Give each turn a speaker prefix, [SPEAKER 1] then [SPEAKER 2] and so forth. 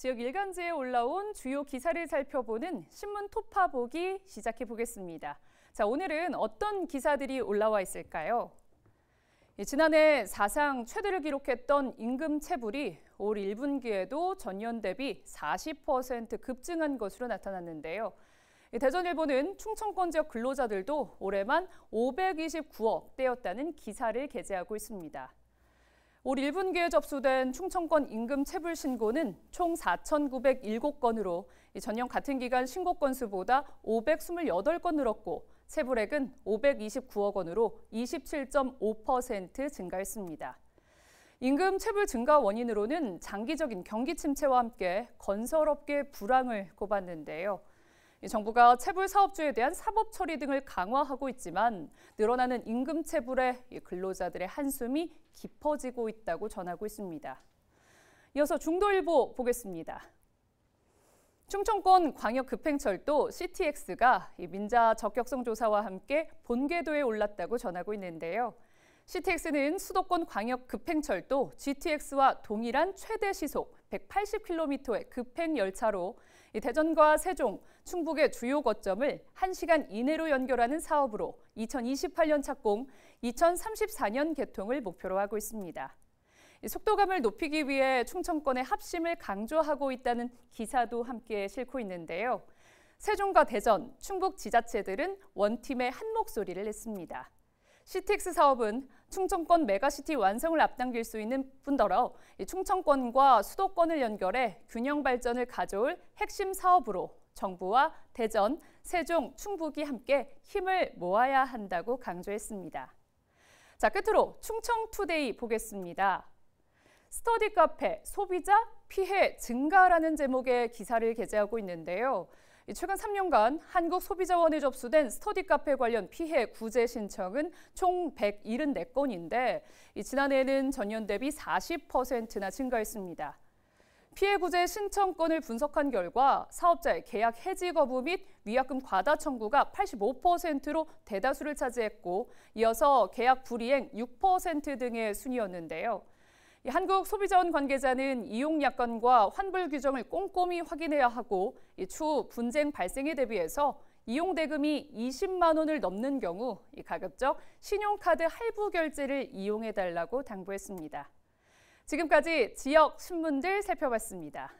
[SPEAKER 1] 지역 일간지에 올라온 주요 기사를 살펴보는 신문 토파보기 시작해 보겠습니다. 자, 오늘은 어떤 기사들이 올라와 있을까요? 예, 지난해 사상 최대를 기록했던 임금 체불이 올 1분기에도 전년 대비 40% 급증한 것으로 나타났는데요. 예, 대전일보는 충청권 지역 근로자들도 올해만 529억 대였다는 기사를 게재하고 있습니다. 올 1분기에 접수된 충청권 임금 체불 신고는 총 4,907건으로 전년 같은 기간 신고 건수보다 528건 늘었고 체불액은 529억 원으로 27.5% 증가했습니다. 임금 체불 증가 원인으로는 장기적인 경기 침체와 함께 건설업계 불황을 꼽았는데요. 정부가 체불 사업주에 대한 사법 처리 등을 강화하고 있지만 늘어나는 임금 체불에 근로자들의 한숨이 깊어지고 있다고 전하고 있습니다. 이어서 중도일보 보겠습니다. 충청권 광역급행철도 CTX가 민자 적격성 조사와 함께 본궤도에 올랐다고 전하고 있는데요. CTX는 수도권 광역 급행철도 GTX와 동일한 최대 시속 180km의 급행 열차로 대전과 세종, 충북의 주요 거점을 1시간 이내로 연결하는 사업으로 2028년 착공, 2034년 개통을 목표로 하고 있습니다. 속도감을 높이기 위해 충청권의 합심을 강조하고 있다는 기사도 함께 싣고 있는데요. 세종과 대전, 충북 지자체들은 원팀의 한 목소리를 냈습니다. c t 스 사업은 충청권 메가시티 완성을 앞당길 수 있는 뿐더러 충청권과 수도권을 연결해 균형 발전을 가져올 핵심 사업으로 정부와 대전, 세종, 충북이 함께 힘을 모아야 한다고 강조했습니다. 자, 끝으로 충청투데이 보겠습니다. 스터디 카페 소비자 피해 증가라는 제목의 기사를 게재하고 있는데요. 최근 3년간 한국 소비자원에 접수된 스터디 카페 관련 피해 구제 신청은 총 174건인데 지난해에는 전년 대비 40%나 증가했습니다. 피해 구제 신청 건을 분석한 결과 사업자의 계약 해지 거부 및 위약금 과다 청구가 85%로 대다수를 차지했고 이어서 계약 불이행 6% 등의 순이었는데요. 한국 소비자원 관계자는 이용약관과 환불 규정을 꼼꼼히 확인해야 하고 추후 분쟁 발생에 대비해서 이용 대금이 20만 원을 넘는 경우 가급적 신용카드 할부 결제를 이용해 달라고 당부했습니다. 지금까지 지역 신문들 살펴봤습니다.